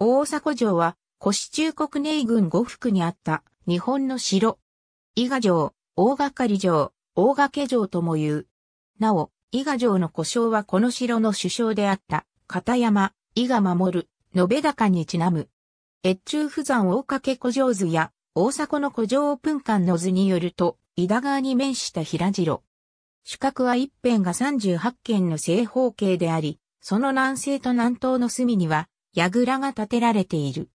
大阪城は、市中国内軍五福にあった日本の城。伊賀城、大掛かり城、大掛城とも言う。なお、伊賀城の故障はこの城の首相であった、片山、伊賀守る、延高にちなむ。越中不山大掛古城図や、大阪の古城オープン館の図によると、伊田川に面した平城。主角は一辺が38軒の正方形であり、その南西と南東の隅には、櫓が建てられている。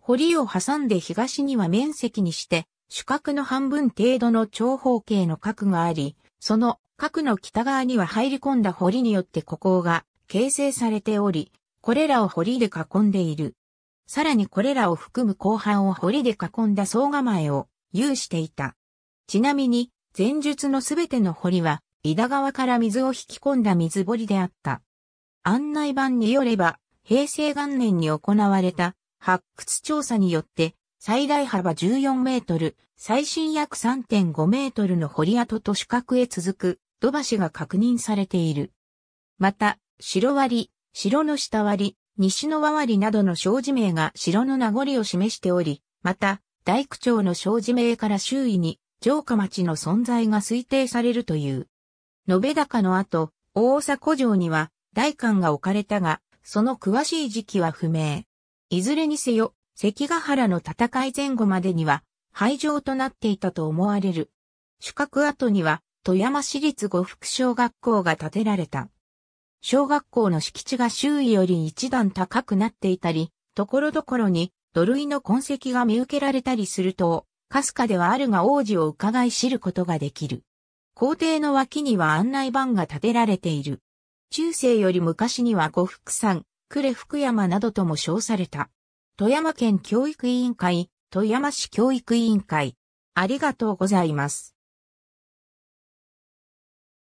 堀を挟んで東には面積にして、主角の半分程度の長方形の角があり、その角の北側には入り込んだ堀によって孤高が形成されており、これらを堀で囲んでいる。さらにこれらを含む後半を堀で囲んだ総構えを有していた。ちなみに、前述のすべての堀は、井田川から水を引き込んだ水堀であった。案内板によれば、平成元年に行われた発掘調査によって、最大幅14メートル、最深約3.5メートルの堀跡と四角へ続く土橋が確認されている。また、城割、城の下割、西の輪割などの障子名が城の名残を示しており、また、大工町の障子名から周囲に城下町の存在が推定されるという。延べ高の後、大阪城には大官が置かれたが、その詳しい時期は不明。いずれにせよ、関ヶ原の戦い前後までには、廃城となっていたと思われる。宿泊跡には、富山市立呉服小学校が建てられた。小学校の敷地が周囲より一段高くなっていたり、ところどころに土塁の痕跡が見受けられたりすると、かすかではあるが王子を伺い知ることができる。校庭の脇には案内板が建てられている。中世より昔には呉服山、呉福山などとも称された。富山県教育委員会、富山市教育委員会。ありがとうございます。